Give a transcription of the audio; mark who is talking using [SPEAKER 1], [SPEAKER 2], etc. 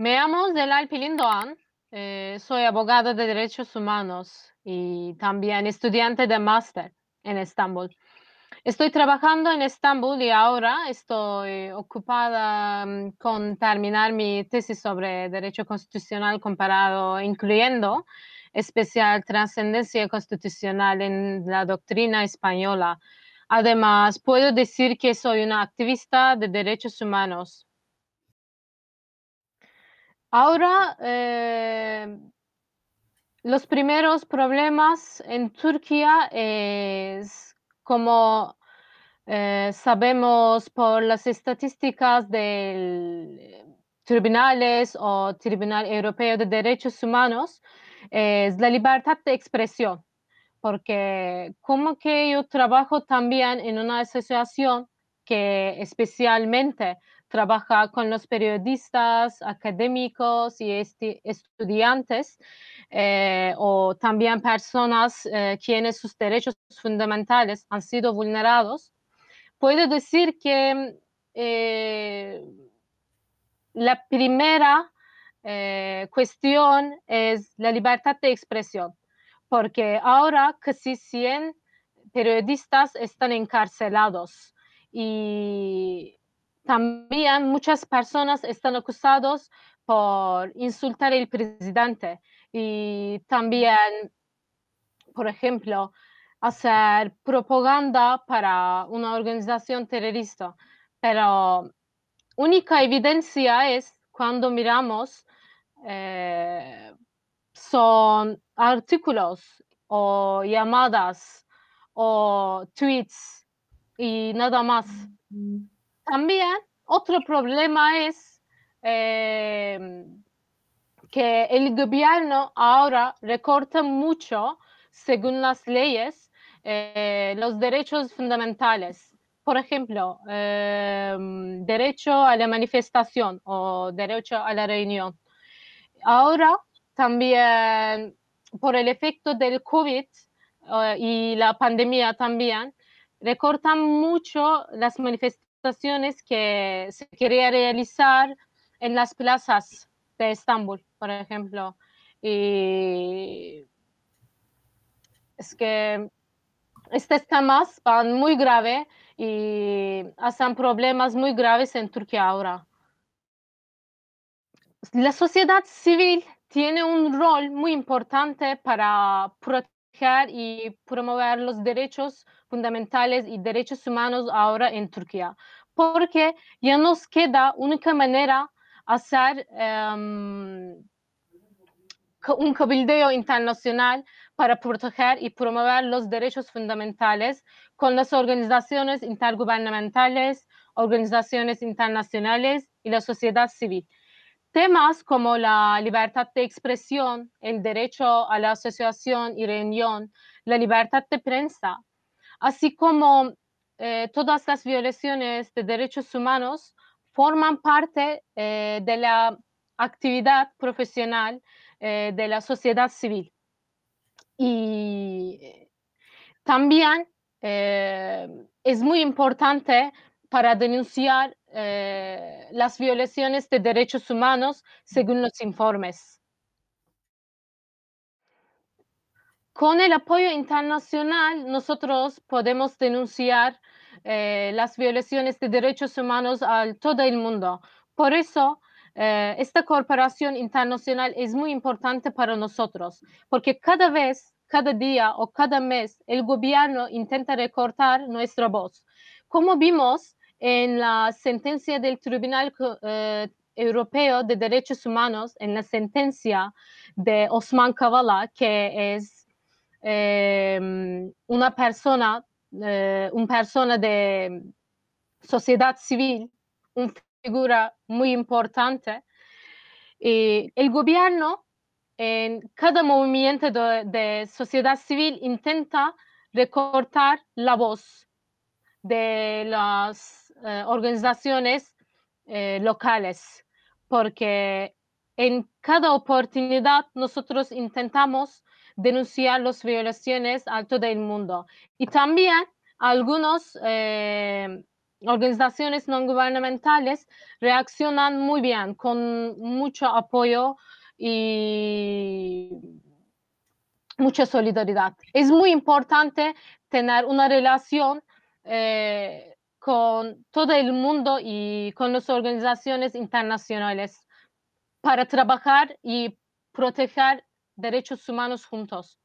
[SPEAKER 1] Me llamo Zelal Pilindoan, eh, soy abogada de derechos humanos y también estudiante de máster en Estambul. Estoy trabajando en Estambul y ahora estoy ocupada mm, con terminar mi tesis sobre derecho constitucional comparado, incluyendo especial trascendencia constitucional en la doctrina española. Además, puedo decir que soy una activista de derechos humanos Ahora, eh, los primeros problemas en Turquía es como eh, sabemos por las estadísticas de tribunales o Tribunal Europeo de Derechos Humanos, es la libertad de expresión. Porque como que yo trabajo también en una asociación que especialmente trabaja con los periodistas, académicos y estudiantes eh, o también personas eh, quienes sus derechos fundamentales han sido vulnerados, puedo decir que eh, la primera cuestión es la libertad de expresión, porque ahora casi 100 periodistas están encarcelados y también muchas personas están acusados por insultar al presidente y también, por ejemplo, hacer propaganda para una organización terrorista. Pero única evidencia es cuando miramos eh, son artículos o llamadas o tweets y nada más. Mm, mm. También otro problema es eh, que el gobierno ahora recorta mucho, según las leyes, eh, los derechos fundamentales. Por ejemplo, eh, derecho a la manifestación o derecho a la reunión. Ahora también, por el efecto del COVID y la pandemia también, recortan mucho las manifestaciones que se quería realizar en las plazas de Estambul, por ejemplo. Y es que estos temas van muy grave y hacen problemas muy graves en Turquía ahora. La sociedad civil tiene un rol muy importante para proteger y promover los derechos fundamentales y derechos humanos ahora en Turquía, porque ya nos queda única manera hacer em, un cabildeo internacional para proteger y promover los derechos fundamentales con las organizaciones intergubernamentales, organizaciones internacionales y la sociedad civil. Temas como la libertad de expresión, el derecho a la asociación y reunión, la libertad de prensa, así como eh, todas las violaciones de derechos humanos forman parte eh, de la actividad profesional eh, de la sociedad civil. Y también es muy importante para denunciar eh, las violaciones de derechos humanos según los informes. Con el apoyo internacional, nosotros podemos denunciar eh, las violaciones de derechos humanos a todo el mundo. Por eso, eh, esta cooperación internacional es muy importante para nosotros, porque cada vez, cada día o cada mes, el gobierno intenta recortar nuestra voz. Como vimos, en la sentencia del Tribunal eh, Europeo de Derechos Humanos, en la sentencia de Osman Kavala, que es em, una persona, eh, persona de sociedad civil, una figura muy importante. Y el gobierno en cada movimiento de, de sociedad civil intenta recortar la voz de las eh, organizaciones eh, locales, porque en cada oportunidad nosotros intentamos denunciar las violaciones a todo el mundo. Y también algunas eh, organizaciones no gubernamentales reaccionan muy bien, con mucho apoyo y mucha solidaridad. Es muy importante tener una relación con todo el mundo y con las organizaciones internacionales para trabajar y proteger derechos humanos juntos.